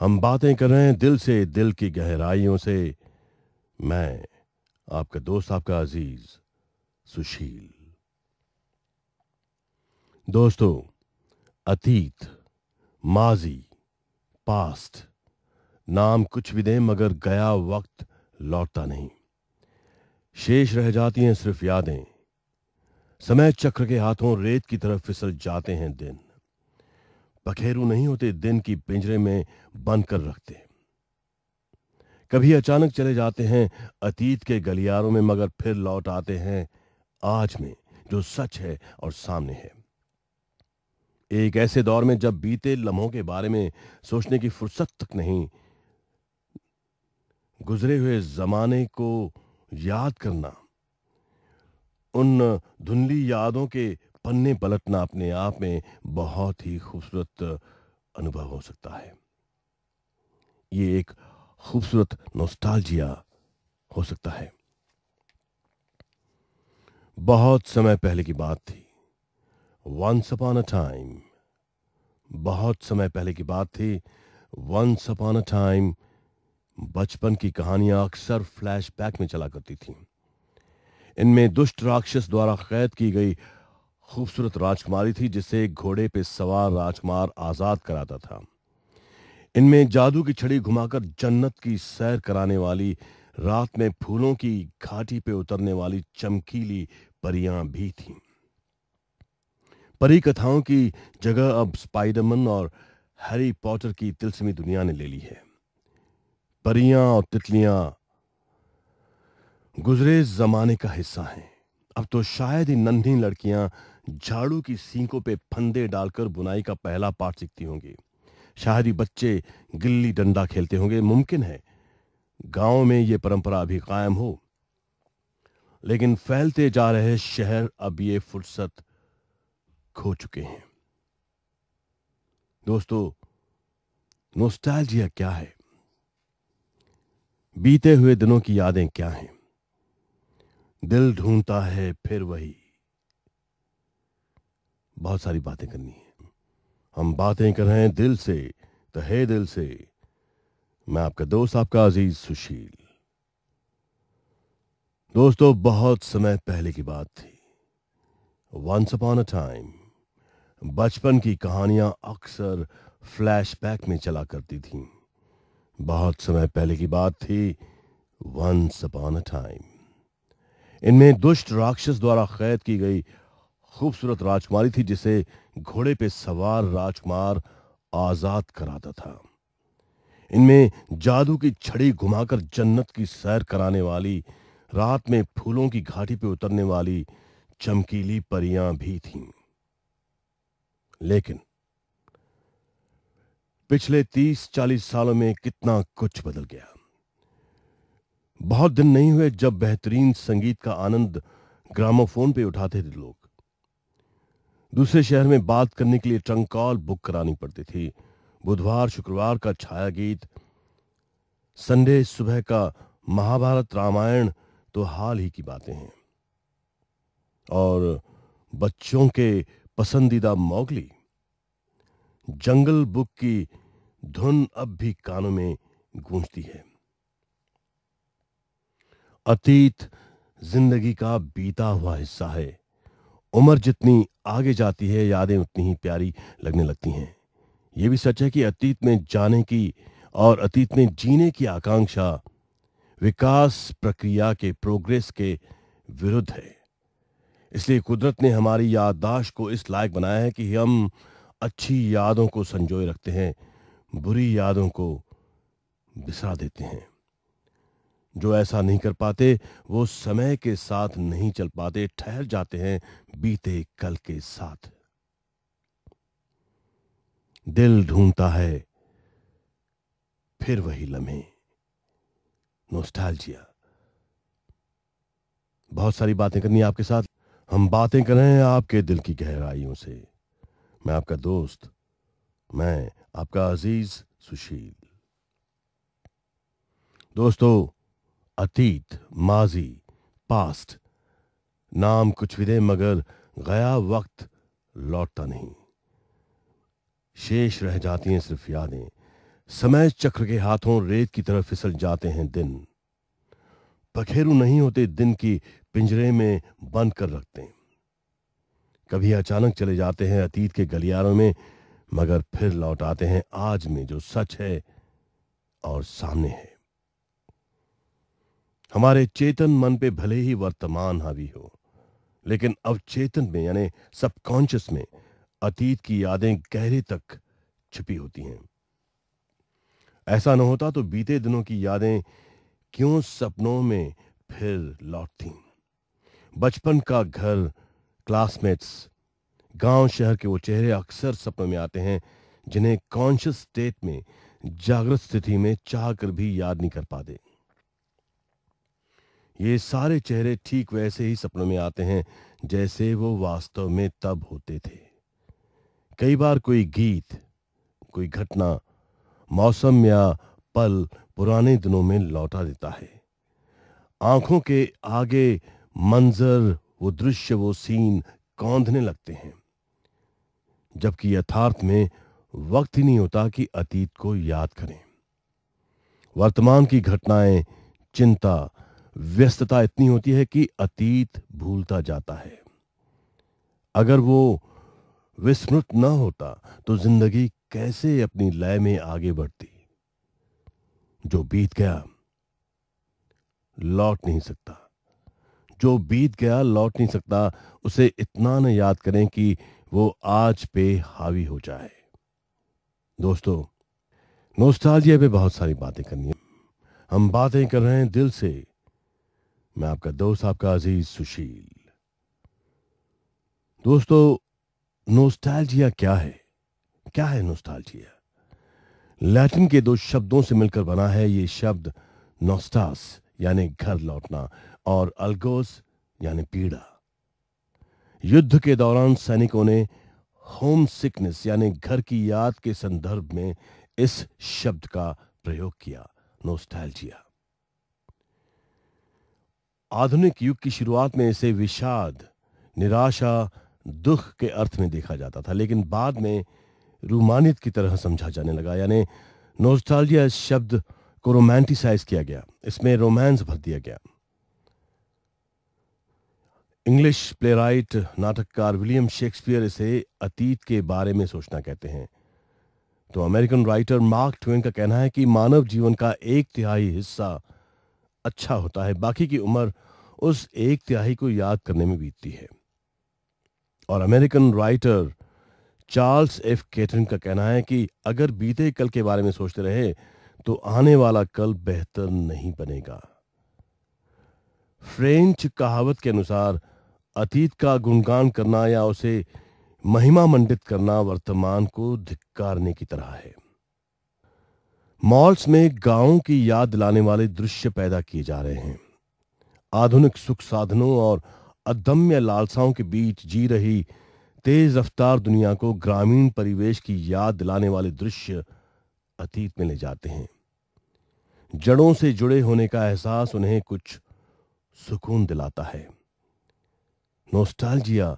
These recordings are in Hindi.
हम बातें कर रहे हैं दिल से दिल की गहराइयों से मैं आपका दोस्त आपका अजीज सुशील दोस्तों अतीत माजी पास्ट नाम कुछ भी दें मगर गया वक्त लौटता नहीं शेष रह जाती हैं सिर्फ यादें समय चक्र के हाथों रेत की तरफ फिसल जाते हैं दिन पखेरु नहीं होते दिन की पिंजरे में बंद कर रखते कभी अचानक चले जाते हैं अतीत के गलियारों में मगर फिर लौट आते हैं आज में जो सच है और सामने है एक ऐसे दौर में जब बीते लम्हों के बारे में सोचने की फुर्सत तक नहीं गुजरे हुए जमाने को याद करना उन धुंधली यादों के पन्ने पलटना अपने आप में बहुत ही खूबसूरत अनुभव हो सकता है ये एक खूबसूरत नोस्टालजिया हो सकता है बहुत समय पहले की बात थी वंस अपॉन अ टाइम बहुत समय पहले की बात थी वंस अपॉन अ टाइम बचपन की कहानियां अक्सर फ्लैशबैक में चला करती थीं इनमें दुष्ट राक्षस द्वारा कैद की गई खूबसूरत राजकुमारी थी जिसे घोड़े पे सवार राजकुमार आजाद कराता था इनमें जादू की छड़ी घुमाकर जन्नत की सैर कराने वाली रात में फूलों की घाटी पे उतरने वाली चमकीली परियां भी थीं परी कथाओं की जगह अब स्पाइडरमैन और हैरी पॉटर की तिलसमी दुनिया ने ले ली है परियां और तितलियां गुजरे जमाने का हिस्सा हैं अब तो शायद ही नन्ही लड़कियां झाड़ू की सींकों पे फंदे डालकर बुनाई का पहला पाठ सीखती होंगी शहरी बच्चे गिल्ली डंडा खेलते होंगे मुमकिन है गांव में ये परंपरा अभी कायम हो लेकिन फैलते जा रहे शहर अब ये फुर्सत खो चुके हैं दोस्तों नोस्टैल्जिया क्या है बीते हुए दिनों की यादें क्या हैं दिल ढूंढता है फिर वही बहुत सारी बातें करनी है हम बातें कर रहे हैं दिल से तो है दिल से मैं आपका दोस्त आपका अजीज सुशील दोस्तों बहुत समय पहले की बात थी वंस अपॉन अ टाइम बचपन की कहानियां अक्सर फ्लैशबैक में चला करती थीं बहुत समय पहले की बात थी वंस अपॉन अ टाइम इनमें दुष्ट राक्षस द्वारा कैद की गई खूबसूरत राजकुमारी थी जिसे घोड़े पे सवार राजकुमार आजाद कराता था इनमें जादू की छड़ी घुमाकर जन्नत की सैर कराने वाली रात में फूलों की घाटी पे उतरने वाली चमकीली परियां भी थीं लेकिन पिछले तीस चालीस सालों में कितना कुछ बदल गया बहुत दिन नहीं हुए जब बेहतरीन संगीत का आनंद ग्रामोफोन पे उठाते थे लोग दूसरे शहर में बात करने के लिए ट्रंक कॉल बुक करानी पड़ती थी बुधवार शुक्रवार का छाया गीत संडे सुबह का महाभारत रामायण तो हाल ही की बातें हैं और बच्चों के पसंदीदा मोगली जंगल बुक की धुन अब भी कानों में गूंजती है अतीत जिंदगी का बीता हुआ हिस्सा है उम्र जितनी आगे जाती है यादें उतनी ही प्यारी लगने लगती हैं ये भी सच है कि अतीत में जाने की और अतीत में जीने की आकांक्षा विकास प्रक्रिया के प्रोग्रेस के विरुद्ध है इसलिए कुदरत ने हमारी याददाश्त को इस लायक बनाया है कि हम अच्छी यादों को संजोए रखते हैं बुरी यादों को बिसरा देते हैं जो ऐसा नहीं कर पाते वो समय के साथ नहीं चल पाते ठहर जाते हैं बीते कल के साथ दिल ढूंढता है फिर वही लम्हे नोस्टालजिया बहुत सारी बातें करनी है आपके साथ हम बातें कर रहे हैं आपके दिल की गहराइयों से मैं आपका दोस्त मैं आपका अजीज सुशील दोस्तों अतीत माजी पास्ट नाम कुछ भी दे मगर गया वक्त लौटता नहीं शेष रह जाती हैं सिर्फ यादें समय चक्र के हाथों रेत की तरह फिसल जाते हैं दिन पखेरु नहीं होते दिन की पिंजरे में बंद कर रखते हैं कभी अचानक चले जाते हैं अतीत के गलियारों में मगर फिर लौट आते हैं आज में जो सच है और सामने है हमारे चेतन मन पे भले ही वर्तमान हावी हो लेकिन अवचेतन में यानी सबकॉन्शियस में अतीत की यादें गहरे तक छिपी होती हैं ऐसा न होता तो बीते दिनों की यादें क्यों सपनों में फिर लौटती बचपन का घर क्लासमेट्स गांव शहर के वो चेहरे अक्सर सपनों में आते हैं जिन्हें कॉन्शियस स्टेट में जागृत स्थिति में चाह कर भी याद नहीं कर पाते ये सारे चेहरे ठीक वैसे ही सपनों में आते हैं जैसे वो वास्तव में तब होते थे कई बार कोई गीत कोई घटना मौसम या पल पुराने दिनों में लौटा देता है आंखों के आगे मंजर वो दृश्य वो सीन कौंधने लगते हैं जबकि यथार्थ में वक्त ही नहीं होता कि अतीत को याद करें वर्तमान की घटनाएं चिंता व्यस्तता इतनी होती है कि अतीत भूलता जाता है अगर वो विस्मृत न होता तो जिंदगी कैसे अपनी लय में आगे बढ़ती जो बीत गया लौट नहीं सकता जो बीत गया लौट नहीं सकता उसे इतना न याद करें कि वो आज पे हावी हो जाए दोस्तों नोस्टालजिया पे बहुत सारी बातें करनी है हम बातें कर रहे हैं दिल से मैं आपका दोस्त आपका अजीज सुशील दोस्तों नोस्टैल्जिया क्या है क्या है नोस्टैल्जिया लैटिन के दो शब्दों से मिलकर बना है ये शब्द नोस्टास यानी घर लौटना और अलगोस यानी पीड़ा युद्ध के दौरान सैनिकों ने होम सिकनेस यानी घर की याद के संदर्भ में इस शब्द का प्रयोग किया नोस्टैल्जिया आधुनिक युग की शुरुआत में इसे विषाद निराशा दुख के अर्थ में देखा जाता था लेकिन बाद में रूमानित की तरह समझा जाने लगा यानी नोस्टालजिया शब्द को रोमांटिसाइज किया गया इसमें रोमांस भर दिया गया इंग्लिश प्लेराइट नाटककार विलियम शेक्सपियर इसे अतीत के बारे में सोचना कहते हैं तो अमेरिकन राइटर मार्क ट्वेन का कहना है कि मानव जीवन का एक तिहाई हिस्सा अच्छा होता है बाकी की उम्र उस एक तिहाई को याद करने में बीतती है और American writer Charles F Kettering का कहना है कि अगर बीते कल के बारे में सोचते रहे तो आने वाला कल बेहतर नहीं बनेगा फ्रेंच कहावत के अनुसार अतीत का गुणगान करना या उसे महिमा मंडित करना वर्तमान को धिक्कारने की तरह है मॉल्स में गांवों की याद दिलाने वाले दृश्य पैदा किए जा रहे हैं आधुनिक सुख साधनों और अदम्य लालसाओं के बीच जी रही तेज रफ्तार दुनिया को ग्रामीण परिवेश की याद दिलाने वाले दृश्य अतीत में ले जाते हैं जड़ों से जुड़े होने का एहसास उन्हें कुछ सुकून दिलाता है नोस्टालजिया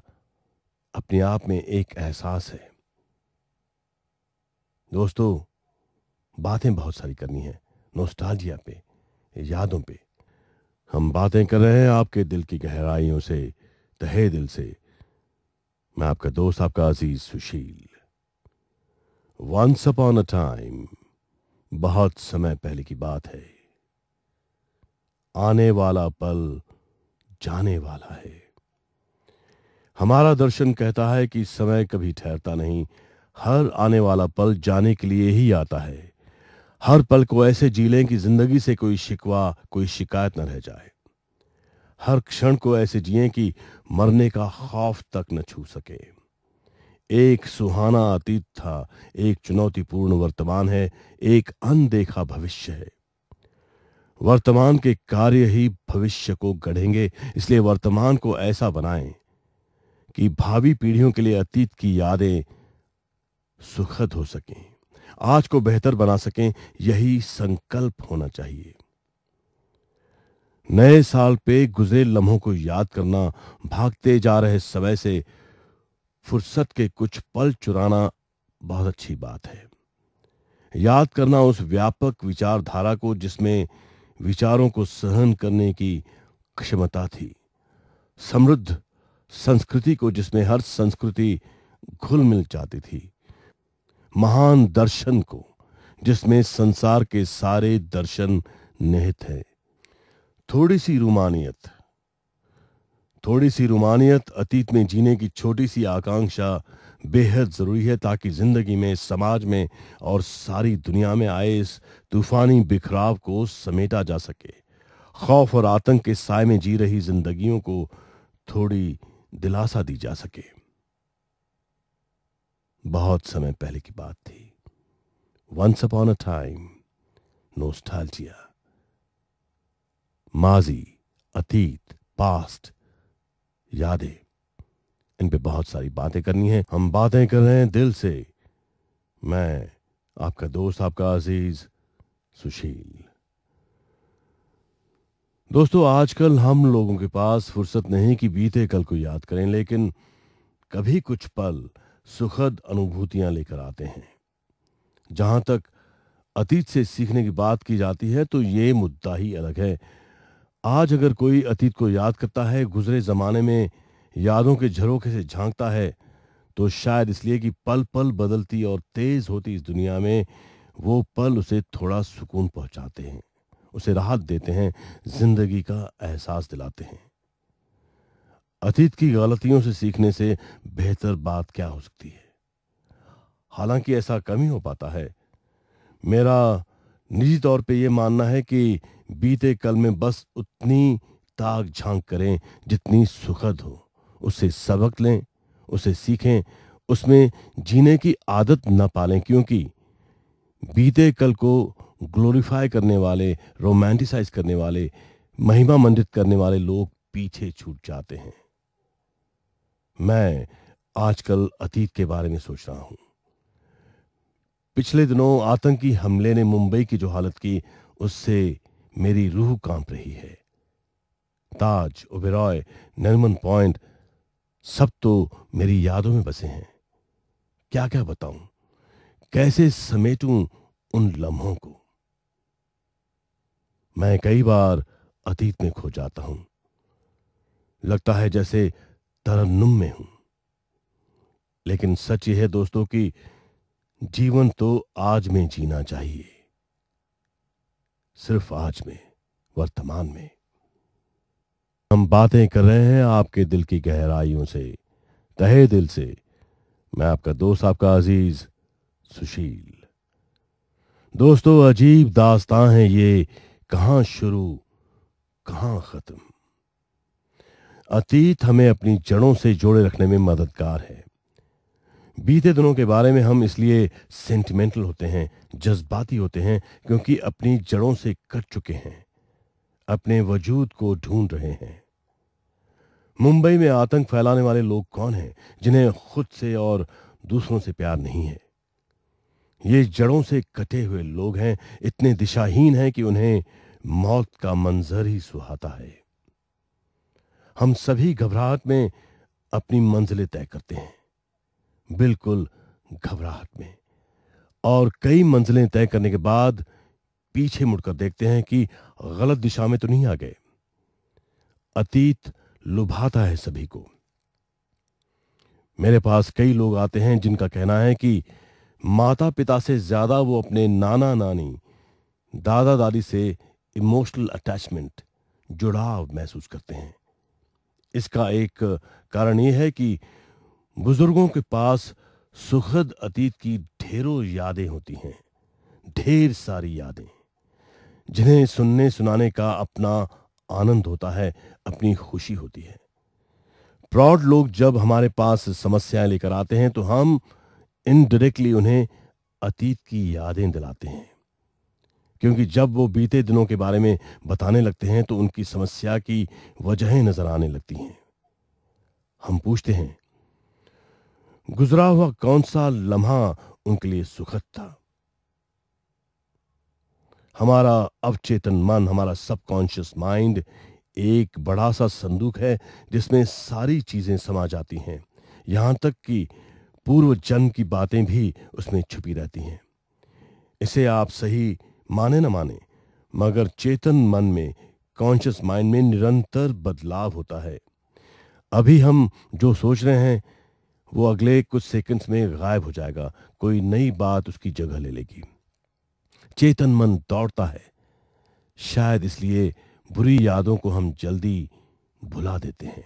अपने आप में एक एहसास है दोस्तों बातें बहुत सारी करनी है नोस्टालजिया पे यादों पे हम बातें कर रहे हैं आपके दिल की गहराइयों से तहे दिल से मैं आपका दोस्त आपका अजीज Sushil once upon a time बहुत समय पहले की बात है आने वाला पल जाने वाला है हमारा दर्शन कहता है कि समय कभी ठहरता नहीं हर आने वाला पल जाने के लिए ही आता है हर पल को ऐसे जी लें कि जिंदगी से कोई शिकवा कोई शिकायत न रह जाए हर क्षण को ऐसे जिए कि मरने का खौफ तक न छू सके एक सुहाना अतीत था एक चुनौतीपूर्ण वर्तमान है एक अनदेखा भविष्य है वर्तमान के कार्य ही भविष्य को गढ़ेंगे इसलिए वर्तमान को ऐसा बनाएं कि भावी पीढ़ियों के लिए अतीत की यादें सुखद हो सकें आज को बेहतर बना सकें यही संकल्प होना चाहिए नए साल पे गुजरे लम्हों को याद करना भागते जा रहे समय से फुर्सत के कुछ पल चुराना बहुत अच्छी बात है याद करना उस व्यापक विचारधारा को जिसमें विचारों को सहन करने की क्षमता थी समृद्ध संस्कृति को जिसमें हर संस्कृति घुल मिल जाती थी महान दर्शन को जिसमें संसार के सारे दर्शन निहित हैं थोड़ी सी रुमानियत थोड़ी सी रुमानियत अतीत में जीने की छोटी सी आकांक्षा बेहद ज़रूरी है ताकि ज़िंदगी में समाज में और सारी दुनिया में आए इस तूफानी बिखराव को समेटा जा सके खौफ और आतंक के साय में जी रही जिंदगियों को थोड़ी दिलासा दी जा सके बहुत समय पहले की बात थी once upon a time nostalgia माजी अतीत पास्ट यादें इन पे बहुत सारी बातें करनी है हम बातें कर रहे हैं दिल से मैं आपका दोस्त आपका अजीज सुशील दोस्तों आजकल हम लोगों के पास फुर्सत नहीं कि बीते कल को याद करें लेकिन कभी कुछ पल सुखद अनुभूतियां लेकर आते हैं जहां तक अतीत से सीखने की बात की जाती है तो ये मुद्दा ही अलग है आज अगर कोई अतीत को याद करता है गुजरे जमाने में यादों के झरोखे से झांकता है तो शायद इसलिए कि पल पल बदलती और तेज होती इस दुनिया में वो पल उसे थोड़ा सुकून पहुंचाते हैं उसे राहत देते हैं जिंदगी का एहसास दिलाते हैं अतीत की गलतियों से सीखने से बेहतर बात क्या हो सकती है हालांकि ऐसा कम ही हो पाता है मेरा निजी तौर पे यह मानना है कि बीते कल में बस उतनी ताक झांक करें जितनी सुखद हो उससे सबक लें उसे सीखें उसमें जीने की आदत न पालें क्योंकि बीते कल को ग्लोरीफाई करने वाले रोमांटिसाइज करने वाले महिमा मंडित करने वाले लोग पीछे छूट जाते हैं मैं आजकल अतीत के बारे में सोच रहा हूं पिछले दिनों आतंकी हमले ने मुंबई की जो हालत की उससे मेरी रूह कांप रही है ताज ओबेरॉय नरमन पॉइंट सब तो मेरी यादों में बसे हैं क्या क्या बताऊं कैसे समेटूं उन लम्हों को मैं कई बार अतीत में खो जाता हूं लगता है जैसे तरन्नुम में हूं लेकिन सच यह है दोस्तों कि जीवन तो आज में जीना चाहिए सिर्फ आज में वर्तमान में हम बातें कर रहे हैं आपके दिल की गहराइयों से तहे दिल से मैं आपका दोस्त आपका अजीज सुशील दोस्तों अजीब दास्तां है ये कहां शुरू कहां ख़त्म अतीत हमें अपनी जड़ों से जोड़े रखने में मददगार है बीते दिनों के बारे में हम इसलिए सेंटिमेंटल होते हैं जज्बाती होते हैं क्योंकि अपनी जड़ों से कट चुके हैं अपने वजूद को ढूंढ रहे हैं मुंबई में आतंक फैलाने वाले लोग कौन हैं जिन्हें खुद से और दूसरों से प्यार नहीं है ये जड़ों से कटे हुए लोग हैं इतने दिशाहीन हैं कि उन्हें मौत का मंजर ही सुहाता है हम सभी घबराहट में अपनी मंजिलें तय करते हैं बिल्कुल घबराहट में और कई मंजिलें तय करने के बाद पीछे मुड़कर देखते हैं कि गलत दिशा में तो नहीं आ गए अतीत लुभाता है सभी को मेरे पास कई लोग आते हैं जिनका कहना है कि माता पिता से ज्यादा वो अपने नाना नानी दादा दादी से इमोशनल अटैचमेंट जुड़ाव महसूस करते हैं इसका एक कारण यह है कि बुजुर्गों के पास सुखद अतीत की ढेरों यादें होती हैं ढेर सारी यादें जिन्हें सुनने सुनाने का अपना आनंद होता है अपनी खुशी होती है प्रौड लोग जब हमारे पास समस्याएं लेकर आते हैं तो हम इनडायरेक्टली उन्हें अतीत की यादें दिलाते हैं क्योंकि जब वो बीते दिनों के बारे में बताने लगते हैं तो उनकी समस्या की वजहें नजर आने लगती हैं हम पूछते हैं गुजरा हुआ कौन सा लम्हा उनके लिए सुखद था हमारा अवचेतन मन हमारा सबकॉन्शियस माइंड एक बड़ा सा संदूक है जिसमें सारी चीजें समा जाती हैं यहां तक कि पूर्व जन्म की बातें भी उसमें छुपी रहती हैं इसे आप सही माने न माने मगर चेतन मन में कॉन्शियस माइंड में निरंतर बदलाव होता है अभी हम जो सोच रहे हैं वो अगले कुछ सेकंड्स में गायब हो जाएगा कोई नई बात उसकी जगह ले लेगी चेतन मन दौड़ता है शायद इसलिए बुरी यादों को हम जल्दी भुला देते हैं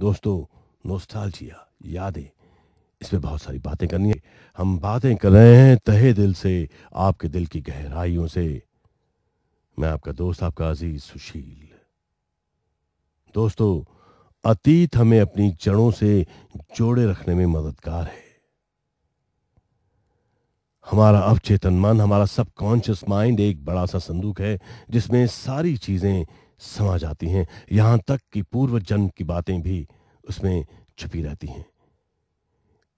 दोस्तों जिया यादें इसमें बहुत सारी बातें करनी है हम बातें कर रहे हैं तहे दिल से आपके दिल की गहराइयों से मैं आपका दोस्त आपका अजीज सुशील दोस्तों अतीत हमें अपनी जड़ों से जोड़े रखने में मददगार है हमारा अवचेतन मन हमारा सबकॉन्शियस माइंड एक बड़ा सा संदूक है जिसमें सारी चीजें समा जाती हैं यहां तक कि पूर्व जन्म की बातें भी उसमें छुपी रहती हैं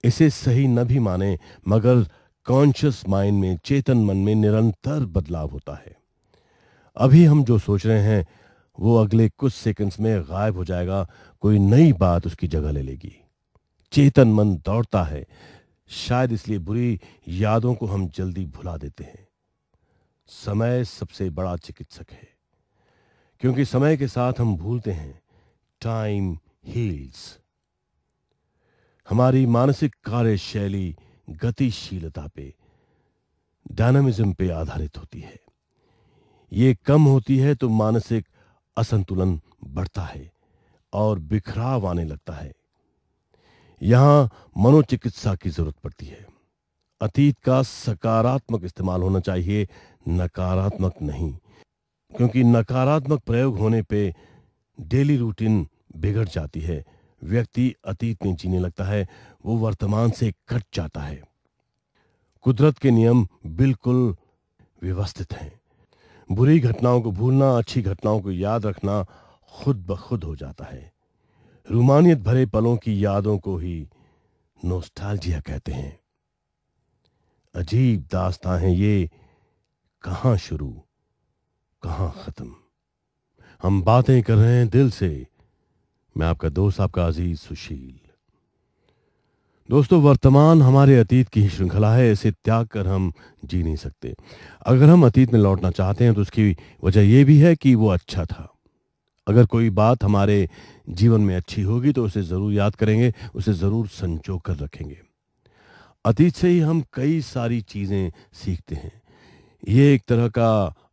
इसे सही न भी माने मगर कॉन्शियस माइंड में चेतन मन में निरंतर बदलाव होता है अभी हम जो सोच रहे हैं वो अगले कुछ सेकंड्स में गायब हो जाएगा कोई नई बात उसकी जगह ले लेगी चेतन मन दौड़ता है शायद इसलिए बुरी यादों को हम जल्दी भुला देते हैं समय सबसे बड़ा चिकित्सक है क्योंकि समय के साथ हम भूलते हैं टाइम हील्स हमारी मानसिक कार्यशैली गतिशीलता पे डायनामिज्म पे आधारित होती है ये कम होती है तो मानसिक असंतुलन बढ़ता है और बिखराव आने लगता है यहां मनोचिकित्सा की जरूरत पड़ती है अतीत का सकारात्मक इस्तेमाल होना चाहिए नकारात्मक नहीं क्योंकि नकारात्मक प्रयोग होने पे डेली रूटीन बिगड़ जाती है व्यक्ति अतीत में जीने लगता है वो वर्तमान से कट जाता है कुदरत के नियम बिल्कुल व्यवस्थित हैं बुरी घटनाओं को भूलना अच्छी घटनाओं को याद रखना खुद ब खुद हो जाता है रूमानियत भरे पलों की यादों को ही नोस्टालजिया कहते हैं अजीब दास्तां है ये कहां शुरू कहां खत्म हम बातें कर रहे हैं दिल से मैं आपका दोस्त आपका अजीज सुशील दोस्तों वर्तमान हमारे अतीत की ही श्रृंखला है इसे त्याग कर हम जी नहीं सकते अगर हम अतीत में लौटना चाहते हैं तो उसकी वजह यह भी है कि वो अच्छा था अगर कोई बात हमारे जीवन में अच्छी होगी तो उसे ज़रूर याद करेंगे उसे ज़रूर संजो कर रखेंगे अतीत से ही हम कई सारी चीज़ें सीखते हैं ये एक तरह का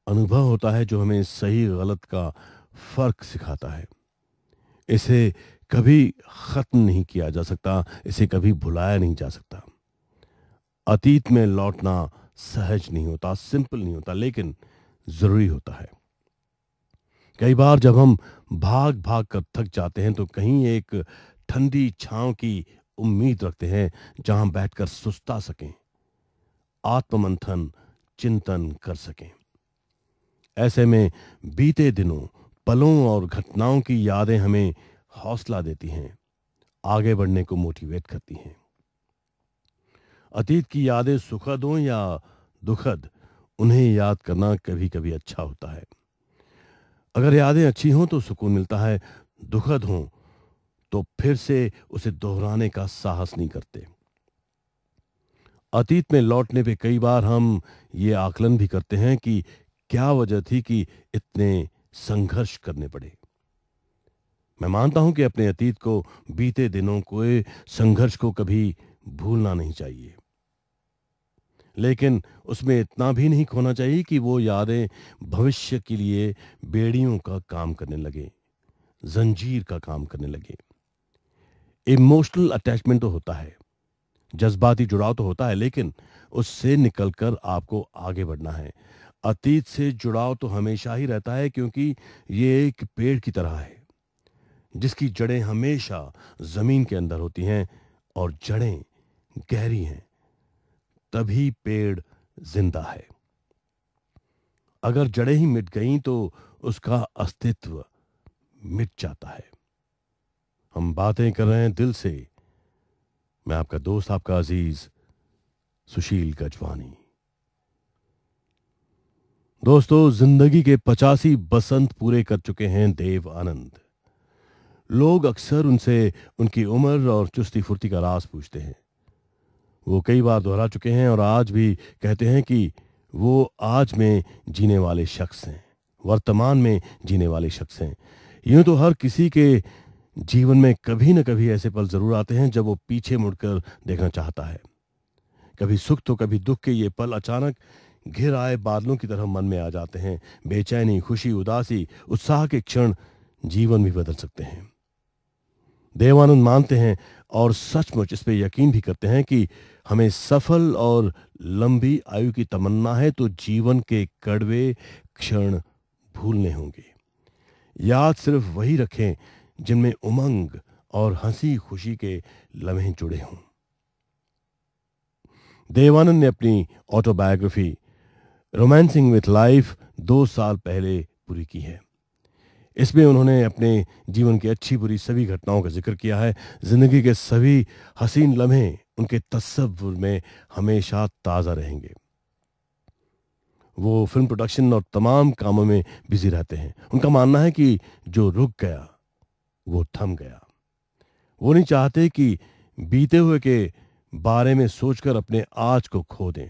अनुभव होता है जो हमें सही गलत का फ़र्क सिखाता है इसे कभी ख़त्म नहीं किया जा सकता इसे कभी भुलाया नहीं जा सकता अतीत में लौटना सहज नहीं होता सिंपल नहीं होता लेकिन ज़रूरी होता है कई बार जब हम भाग भाग कर थक जाते हैं तो कहीं एक ठंडी छांव की उम्मीद रखते हैं जहां बैठकर सुस्ता सकें आत्ममंथन चिंतन कर सकें ऐसे में बीते दिनों पलों और घटनाओं की यादें हमें हौसला देती हैं आगे बढ़ने को मोटिवेट करती हैं अतीत की यादें सुखद हों या दुखद उन्हें याद करना कभी कभी अच्छा होता है अगर यादें अच्छी हों तो सुकून मिलता है दुखद हों तो फिर से उसे दोहराने का साहस नहीं करते अतीत में लौटने पे कई बार हम ये आकलन भी करते हैं कि क्या वजह थी कि इतने संघर्ष करने पड़े मैं मानता हूं कि अपने अतीत को बीते दिनों को संघर्ष को कभी भूलना नहीं चाहिए लेकिन उसमें इतना भी नहीं खोना चाहिए कि वो यादें भविष्य के लिए बेड़ियों का काम करने लगे जंजीर का काम करने लगे इमोशनल अटैचमेंट तो होता है जज्बाती जुड़ाव तो होता है लेकिन उससे निकलकर आपको आगे बढ़ना है अतीत से जुड़ाव तो हमेशा ही रहता है क्योंकि ये एक पेड़ की तरह है जिसकी जड़ें हमेशा जमीन के अंदर होती हैं और जड़ें गहरी हैं तभी पेड़ जिंदा है अगर जड़ें ही मिट गईं तो उसका अस्तित्व मिट जाता है हम बातें कर रहे हैं दिल से मैं आपका दोस्त आपका अजीज सुशील गजवानी दोस्तों जिंदगी के पचासी बसंत पूरे कर चुके हैं देव आनंद लोग अक्सर उनसे उनकी उम्र और चुस्ती फुर्ती का राज पूछते हैं वो कई बार दोहरा चुके हैं और आज भी कहते हैं कि वो आज में जीने वाले शख्स हैं वर्तमान में जीने वाले शख्स हैं यूं तो हर किसी के जीवन में कभी न कभी ऐसे पल जरूर आते हैं जब वो पीछे मुड़कर देखना चाहता है कभी सुख तो कभी दुख के ये पल अचानक घिर आए बादलों की तरह मन में आ जाते हैं बेचैनी खुशी उदासी उत्साह के क्षण जीवन भी बदल सकते हैं देवानंद मानते हैं और सचमुच इस पर यकीन भी करते हैं कि हमें सफल और लंबी आयु की तमन्ना है तो जीवन के कड़वे क्षण भूलने होंगे याद सिर्फ वही रखें जिनमें उमंग और हंसी खुशी के लम्हे जुड़े हों देवानंद ने अपनी ऑटोबायोग्राफी रोमांसिंग विथ लाइफ दो साल पहले पूरी की है इसमें उन्होंने अपने जीवन की अच्छी बुरी सभी घटनाओं का जिक्र किया है जिंदगी के सभी हसीन लम्हे उनके तस्वुर में हमेशा ताज़ा रहेंगे वो फिल्म प्रोडक्शन और तमाम कामों में बिजी रहते हैं उनका मानना है कि जो रुक गया वो थम गया वो नहीं चाहते कि बीते हुए के बारे में सोचकर अपने आज को खो दें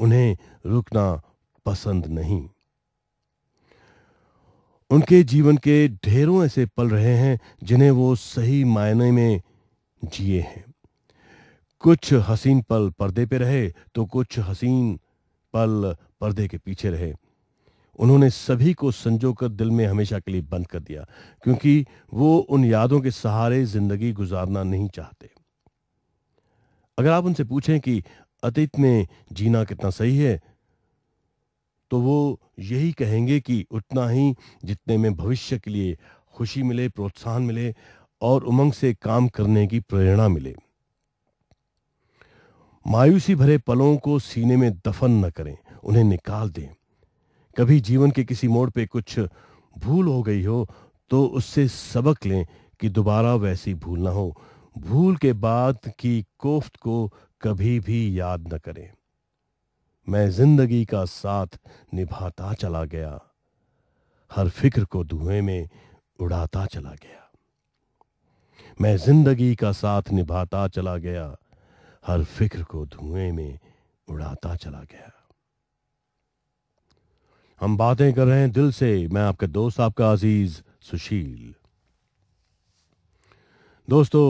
उन्हें रुकना पसंद नहीं उनके जीवन के ढेरों ऐसे पल रहे हैं जिन्हें वो सही मायने में जिए हैं कुछ हसीन पल पर्दे पे रहे तो कुछ हसीन पल पर्दे के पीछे रहे उन्होंने सभी को संजोकर दिल में हमेशा के लिए बंद कर दिया क्योंकि वो उन यादों के सहारे जिंदगी गुजारना नहीं चाहते अगर आप उनसे पूछें कि अतीत में जीना कितना सही है तो वो यही कहेंगे कि उतना ही जितने में भविष्य के लिए खुशी मिले प्रोत्साहन मिले और उमंग से काम करने की प्रेरणा मिले मायूसी भरे पलों को सीने में दफन न करें उन्हें निकाल दें कभी जीवन के किसी मोड़ पे कुछ भूल हो गई हो तो उससे सबक लें कि दोबारा वैसी भूल ना हो भूल के बाद की कोफ्त को कभी भी याद न करें मैं जिंदगी का साथ निभाता चला गया हर फिक्र को धुएं में उड़ाता चला गया मैं जिंदगी का साथ निभाता चला गया हर फिक्र को धुएं में उड़ाता चला गया हम बातें कर रहे हैं दिल से मैं आपका दोस्त आपका अजीज सुशील दोस्तों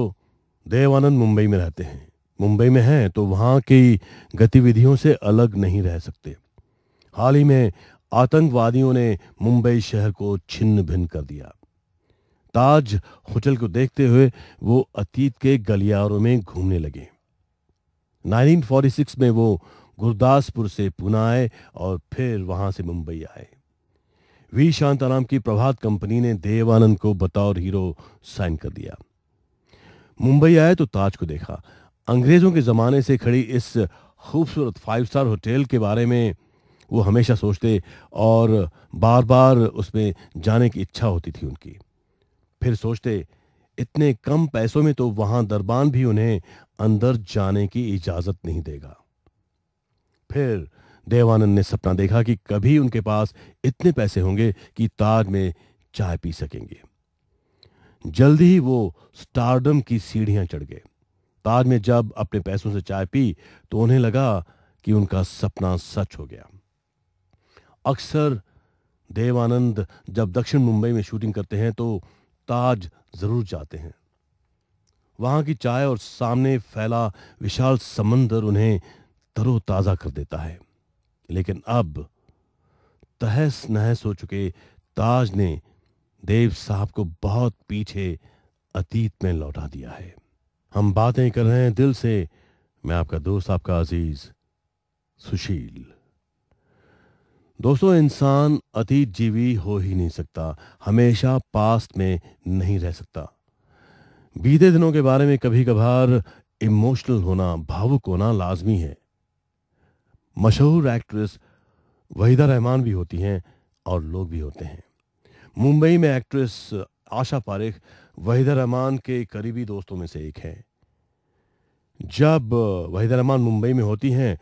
देवानंद मुंबई में रहते हैं मुंबई में हैं तो वहाँ की गतिविधियों से अलग नहीं रह सकते हाल ही में आतंकवादियों ने मुंबई शहर को छिन्न भिन्न कर दिया ताज होटल को देखते हुए वो अतीत के गलियारों में घूमने लगे 1946 में वो गुरदासपुर से पुणे आए और फिर वहां से मुंबई आए वी शांताराम की प्रभात कंपनी ने देवानंद को बतौर हीरो साइन कर दिया मुंबई आए तो ताज को देखा अंग्रेज़ों के ज़माने से खड़ी इस खूबसूरत फाइव स्टार होटल के बारे में वो हमेशा सोचते और बार बार उसमें जाने की इच्छा होती थी उनकी फिर सोचते इतने कम पैसों में तो वहां दरबान भी उन्हें अंदर जाने की इजाजत नहीं देगा फिर देवानंद ने सपना देखा कि कभी उनके पास इतने पैसे होंगे कि ताज में चाय पी सकेंगे जल्दी ही वो स्टारडम की सीढ़ियां चढ़ गए बाद में जब अपने पैसों से चाय पी तो उन्हें लगा कि उनका सपना सच हो गया अक्सर देवानंद जब दक्षिण मुंबई में शूटिंग करते हैं तो ताज जरूर जाते हैं वहां की चाय और सामने फैला विशाल समंदर उन्हें तरोताज़ा कर देता है लेकिन अब तहस नहस हो चुके ताज ने देव साहब को बहुत पीछे अतीत में लौटा दिया है हम बातें कर रहे हैं दिल से मैं आपका दोस्त आपका अजीज सुशील दोस्तों इंसान अतीत जीवी हो ही नहीं सकता हमेशा पास्ट में नहीं रह सकता बीते दिनों के बारे में कभी कभार इमोशनल होना भावुक होना लाजमी है मशहूर एक्ट्रेस वहीदा रहमान भी होती हैं और लोग भी होते हैं मुंबई में एक्ट्रेस आशा पारेख वहीद रहमान के करीबी दोस्तों में से एक हैं जब वहीद रहमान मुंबई में होती हैं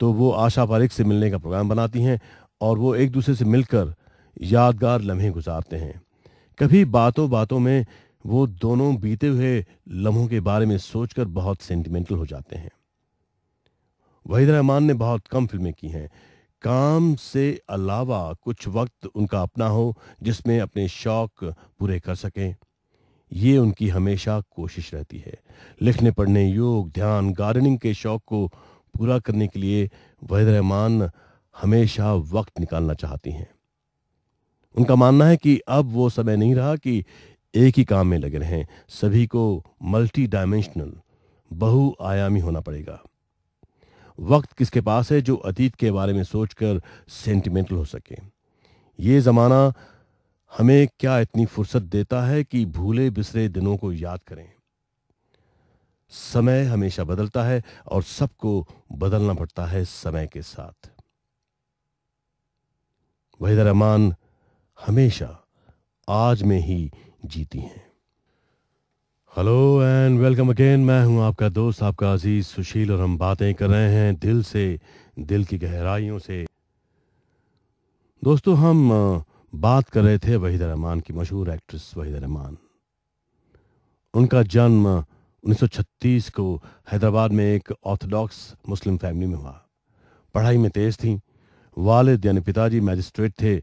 तो वो आशा पारिक से मिलने का प्रोग्राम बनाती हैं और वो एक दूसरे से मिलकर यादगार लम्हे गुजारते हैं कभी बातों बातों में वो दोनों बीते हुए लम्हों के बारे में सोचकर बहुत सेंटिमेंटल हो जाते हैं वहीद रहमान ने बहुत कम फिल्में की हैं काम से अलावा कुछ वक्त उनका अपना हो जिसमें अपने शौक पूरे कर सकें ये उनकी हमेशा कोशिश रहती है लिखने पढ़ने योग ध्यान गार्डनिंग के शौक को पूरा करने के लिए वहीद रहमान हमेशा वक्त निकालना चाहती हैं उनका मानना है कि अब वो समय नहीं रहा कि एक ही काम में लगे रहें सभी को मल्टी डायमेंशनल बहुआयामी होना पड़ेगा वक्त किसके पास है जो अतीत के बारे में सोचकर सेंटिमेंटल हो सके ये ज़माना हमें क्या इतनी फुर्सत देता है कि भूले बिसरे दिनों को याद करें समय हमेशा बदलता है और सबको बदलना पड़ता है समय के साथ वहीदा रहमान हमेशा आज में ही जीती हैं हेलो एंड वेलकम अगेन मैं हूं आपका दोस्त आपका अजीज सुशील और हम बातें कर रहे हैं दिल से दिल की गहराइयों से दोस्तों हम बात कर रहे थे वहीद रहमान की मशहूर एक्ट्रेस वहीद रहमान उनका जन्म 1936 को हैदराबाद में एक ऑर्थोडॉक्स मुस्लिम फैमिली में हुआ पढ़ाई में तेज थी वालिद यानी पिताजी मैजिस्ट्रेट थे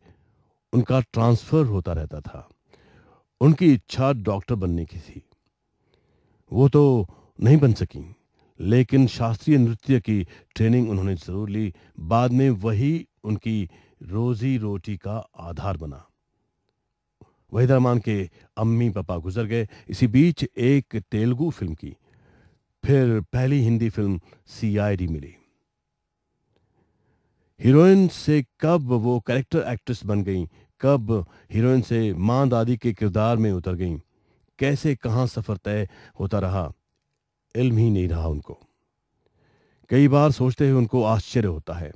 उनका ट्रांसफ़र होता रहता था उनकी इच्छा डॉक्टर बनने की थी वो तो नहीं बन सकी लेकिन शास्त्रीय नृत्य की ट्रेनिंग उन्होंने ज़रूर ली बाद में वही उनकी रोजी रोटी का आधार बना वहीद रहमान के अम्मी पापा गुजर गए इसी बीच एक तेलुगु फिल्म की फिर पहली हिंदी फिल्म सीआईडी मिली हीरोइन से कब वो कैरेक्टर एक्ट्रेस बन गई कब हीरोइन से मां दादी के किरदार में उतर गई कैसे कहां सफ़र तय होता रहा इल्म ही नहीं रहा उनको कई बार सोचते हुए उनको आश्चर्य होता है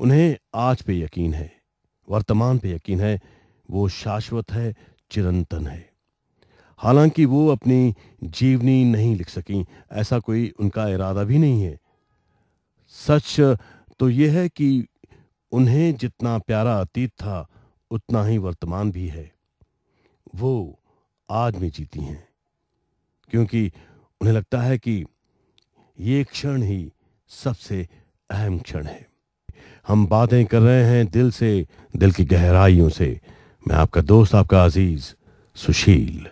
उन्हें आज पे यकीन है वर्तमान पे यकीन है वो शाश्वत है चिरंतन है हालांकि वो अपनी जीवनी नहीं लिख सकी ऐसा कोई उनका इरादा भी नहीं है सच तो यह है कि उन्हें जितना प्यारा अतीत था उतना ही वर्तमान भी है वो आज में जीती हैं क्योंकि उन्हें लगता है कि ये क्षण ही सबसे अहम क्षण है हम बातें कर रहे हैं दिल से दिल की गहराइयों से मैं आपका दोस्त आपका अजीज सुशील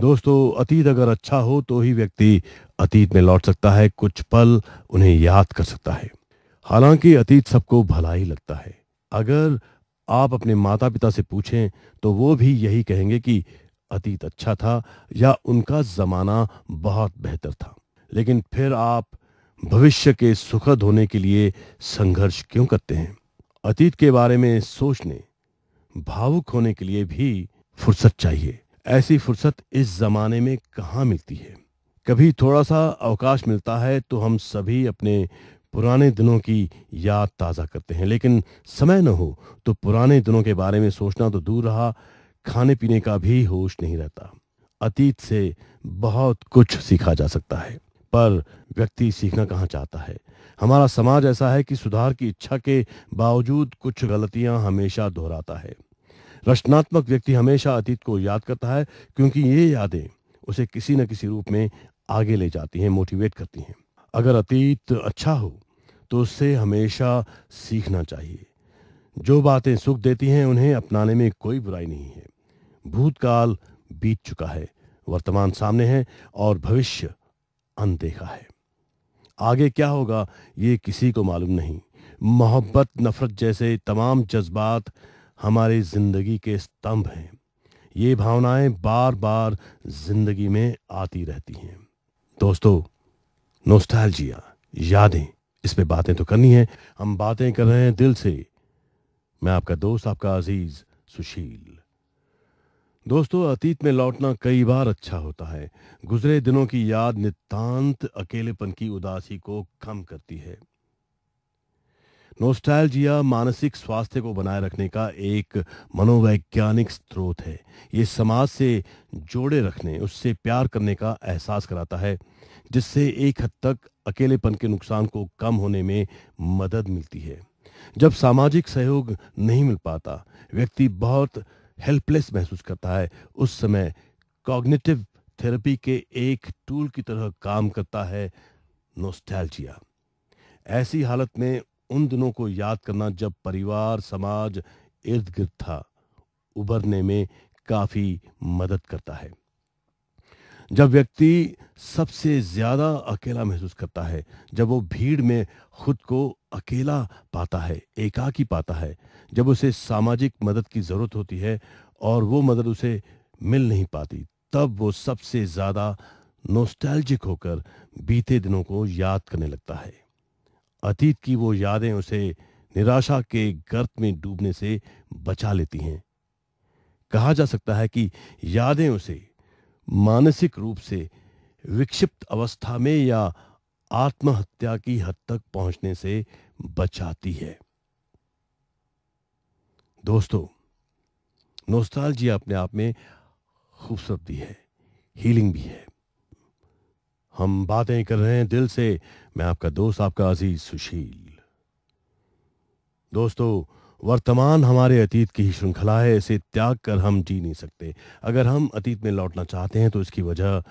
दोस्तों अतीत अगर अच्छा हो तो ही व्यक्ति अतीत में लौट सकता है कुछ पल उन्हें याद कर सकता है हालांकि अतीत सबको भला ही लगता है अगर आप अपने माता पिता से पूछें तो वो भी यही कहेंगे कि अतीत अच्छा था या उनका जमाना बहुत बेहतर था लेकिन फिर आप भविष्य के सुखद होने के लिए संघर्ष क्यों करते हैं अतीत के बारे में सोचने भावुक होने के लिए भी फुर्सत चाहिए ऐसी फुर्सत इस जमाने में कहाँ मिलती है कभी थोड़ा सा अवकाश मिलता है तो हम सभी अपने पुराने दिनों की याद ताज़ा करते हैं लेकिन समय न हो तो पुराने दिनों के बारे में सोचना तो दूर रहा खाने पीने का भी होश नहीं रहता अतीत से बहुत कुछ सीखा जा सकता है पर व्यक्ति सीखना कहाँ चाहता है हमारा समाज ऐसा है कि सुधार की इच्छा के बावजूद कुछ गलतियां हमेशा दोहराता है रचनात्मक व्यक्ति हमेशा अतीत को याद करता है क्योंकि ये यादें उसे किसी न किसी रूप में आगे ले जाती हैं मोटिवेट करती हैं अगर अतीत अच्छा हो तो उससे हमेशा सीखना चाहिए जो बातें सुख देती हैं उन्हें अपनाने में कोई बुराई नहीं है भूतकाल बीत चुका है वर्तमान सामने है और भविष्य अनदेखा देखा है आगे क्या होगा ये किसी को मालूम नहीं मोहब्बत नफरत जैसे तमाम जज्बात हमारी जिंदगी के स्तंभ हैं ये भावनाएं बार बार जिंदगी में आती रहती हैं दोस्तों नोस्टालजिया यादें इस पे बातें तो करनी है हम बातें कर रहे हैं दिल से मैं आपका दोस्त आपका अजीज सुशील दोस्तों अतीत में लौटना कई बार अच्छा होता है गुजरे दिनों की याद नितांत अकेलेपन की उदासी को कम करती है नोस्टैल्जिया मानसिक स्वास्थ्य को बनाए रखने का एक मनोवैज्ञानिक स्रोत है ये समाज से जोड़े रखने उससे प्यार करने का एहसास कराता है जिससे एक हद तक अकेलेपन के नुकसान को कम होने में मदद मिलती है जब सामाजिक सहयोग नहीं मिल पाता व्यक्ति बहुत हेल्पलेस महसूस करता है उस समय कॉग्निटिव थेरेपी के एक टूल की तरह काम करता है नोस्टैल्जिया ऐसी हालत में उन दिनों को याद करना जब परिवार समाज इर्द गिर्द था उभरने में काफ़ी मदद करता है जब व्यक्ति सबसे ज़्यादा अकेला महसूस करता है जब वो भीड़ में खुद को अकेला पाता है एकाकी पाता है जब उसे सामाजिक मदद की ज़रूरत होती है और वो मदद उसे मिल नहीं पाती तब वो सबसे ज़्यादा नोस्टैल्जिक होकर बीते दिनों को याद करने लगता है अतीत की वो यादें उसे निराशा के गर्त में डूबने से बचा लेती हैं कहा जा सकता है कि यादें उसे मानसिक रूप से विक्षिप्त अवस्था में या आत्महत्या की हद तक पहुंचने से बचाती है दोस्तों जी अपने आप में खूबसूरत भी है हीलिंग भी है हम बातें कर रहे हैं दिल से मैं आपका दोस्त आपका अजीज सुशील दोस्तों वर्तमान हमारे अतीत की ही श्रृंखला है इसे त्याग कर हम जी नहीं सकते अगर हम अतीत में लौटना चाहते हैं तो इसकी वजह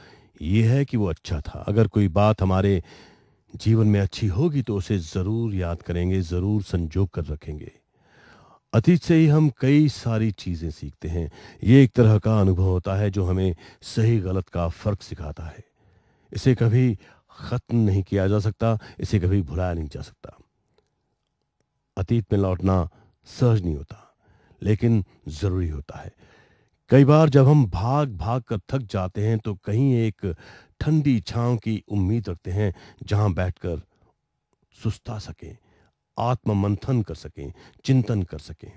यह है कि वो अच्छा था अगर कोई बात हमारे जीवन में अच्छी होगी तो उसे ज़रूर याद करेंगे ज़रूर संजो कर रखेंगे अतीत से ही हम कई सारी चीज़ें सीखते हैं ये एक तरह का अनुभव होता है जो हमें सही गलत का फ़र्क सिखाता है इसे कभी ख़त्म नहीं किया जा सकता इसे कभी भुलाया नहीं जा सकता अतीत में लौटना सहज नहीं होता लेकिन ज़रूरी होता है कई बार जब हम भाग भाग कर थक जाते हैं तो कहीं एक ठंडी छांव की उम्मीद रखते हैं जहां बैठकर सुस्ता सकें आत्म मंथन कर सकें चिंतन कर सकें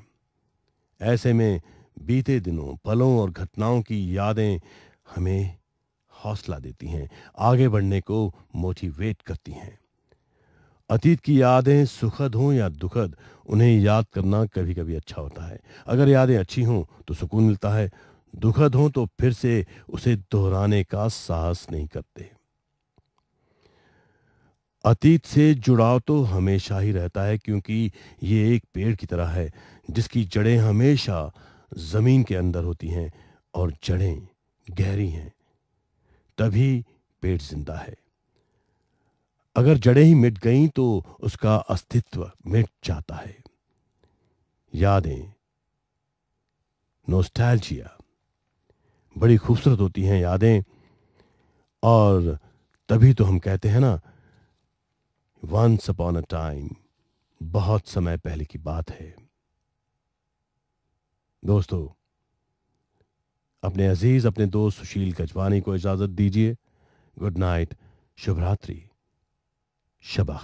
ऐसे में बीते दिनों पलों और घटनाओं की यादें हमें हौसला देती हैं आगे बढ़ने को मोटिवेट करती हैं अतीत की यादें सुखद हों या दुखद उन्हें याद करना कभी कभी अच्छा होता है अगर यादें अच्छी हों तो सुकून मिलता है दुखद हों तो फिर से उसे दोहराने का साहस नहीं करते अतीत से जुड़ाव तो हमेशा ही रहता है क्योंकि ये एक पेड़ की तरह है जिसकी जड़ें हमेशा जमीन के अंदर होती हैं और जड़ें गहरी हैं तभी पेड़ जिंदा है अगर जड़ें ही मिट गईं तो उसका अस्तित्व मिट जाता है यादें नोस्टैल्जिया बड़ी खूबसूरत होती हैं यादें और तभी तो हम कहते हैं ना वंस अपॉन अ टाइम बहुत समय पहले की बात है दोस्तों अपने अजीज अपने दोस्त सुशील कजवानी को इजाजत दीजिए गुड नाइट शुभरात्रि 失败。